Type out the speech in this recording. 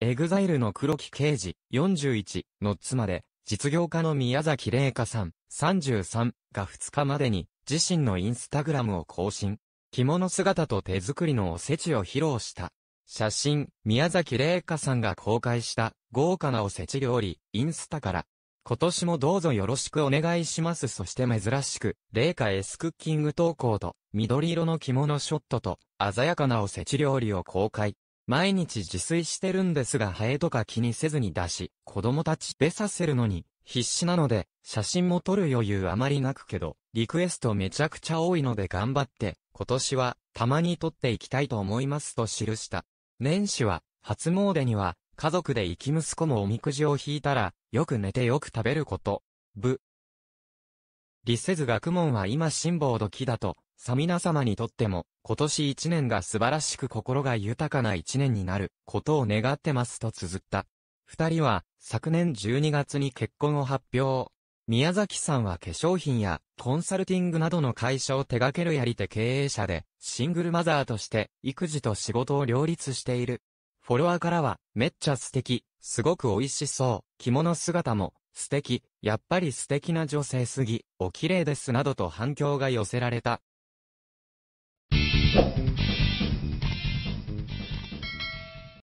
EXILE の黒木啓治41の妻で、実業家の宮崎玲香さん33が2日までに自身のインスタグラムを更新。着物姿と手作りのおせちを披露した。写真、宮崎玲香さんが公開した豪華なおせち料理、インスタから。今年もどうぞよろしくお願いします。そして珍しく、玲香 S クッキング投稿と、緑色の着物ショットと、鮮やかなおせち料理を公開。毎日自炊してるんですがハエとか気にせずに出し、子供たち出させるのに、必死なので、写真も撮る余裕あまりなくけど、リクエストめちゃくちゃ多いので頑張って、今年は、たまに撮っていきたいと思いますと記した。年始は、初詣には、家族で行き息子もおみくじを引いたら、よく寝てよく食べること、部。リセズ学問は今辛抱時だと、ミ皆様にとっても、今年一年が素晴らしく心が豊かな一年になることを願ってますと綴った。二人は、昨年12月に結婚を発表。宮崎さんは化粧品やコンサルティングなどの会社を手掛けるやり手経営者で、シングルマザーとして育児と仕事を両立している。フォロワーからは、めっちゃ素敵、すごく美味しそう、着物姿も素敵、やっぱり素敵な女性すぎ、お綺麗ですなどと反響が寄せられた。Thank you.